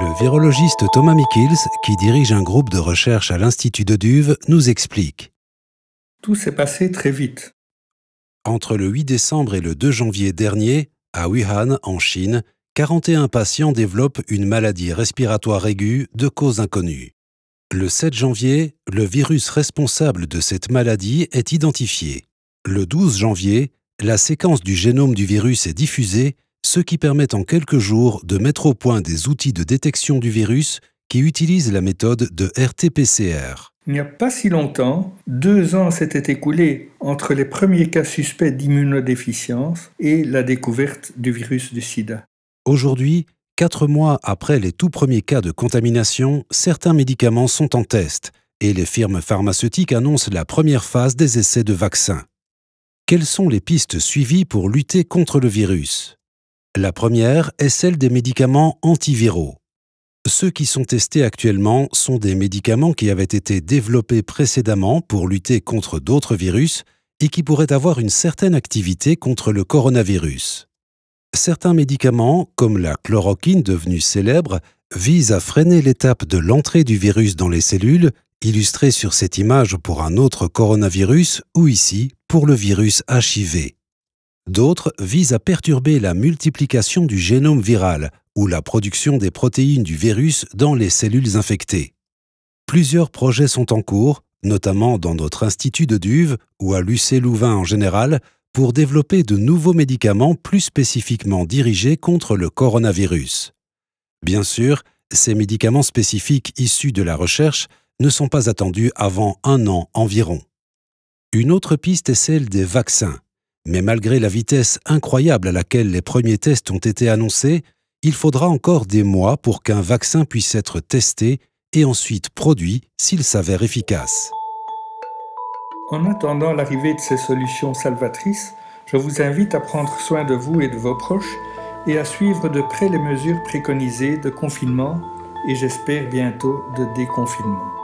Le virologiste Thomas Michels, qui dirige un groupe de recherche à l'Institut de Duve, nous explique. Tout s'est passé très vite. Entre le 8 décembre et le 2 janvier dernier, à Wuhan, en Chine, 41 patients développent une maladie respiratoire aiguë de cause inconnue. Le 7 janvier, le virus responsable de cette maladie est identifié. Le 12 janvier, la séquence du génome du virus est diffusée ce qui permet en quelques jours de mettre au point des outils de détection du virus qui utilisent la méthode de RT-PCR. Il n'y a pas si longtemps, deux ans s'étaient écoulés entre les premiers cas suspects d'immunodéficience et la découverte du virus du sida. Aujourd'hui, quatre mois après les tout premiers cas de contamination, certains médicaments sont en test et les firmes pharmaceutiques annoncent la première phase des essais de vaccins. Quelles sont les pistes suivies pour lutter contre le virus la première est celle des médicaments antiviraux. Ceux qui sont testés actuellement sont des médicaments qui avaient été développés précédemment pour lutter contre d'autres virus et qui pourraient avoir une certaine activité contre le coronavirus. Certains médicaments, comme la chloroquine devenue célèbre, visent à freiner l'étape de l'entrée du virus dans les cellules, illustrée sur cette image pour un autre coronavirus ou ici pour le virus HIV. D'autres visent à perturber la multiplication du génome viral ou la production des protéines du virus dans les cellules infectées. Plusieurs projets sont en cours, notamment dans notre institut de Duve ou à l'UC Louvain en général, pour développer de nouveaux médicaments plus spécifiquement dirigés contre le coronavirus. Bien sûr, ces médicaments spécifiques issus de la recherche ne sont pas attendus avant un an environ. Une autre piste est celle des vaccins. Mais malgré la vitesse incroyable à laquelle les premiers tests ont été annoncés, il faudra encore des mois pour qu'un vaccin puisse être testé et ensuite produit s'il s'avère efficace. En attendant l'arrivée de ces solutions salvatrices, je vous invite à prendre soin de vous et de vos proches et à suivre de près les mesures préconisées de confinement et j'espère bientôt de déconfinement.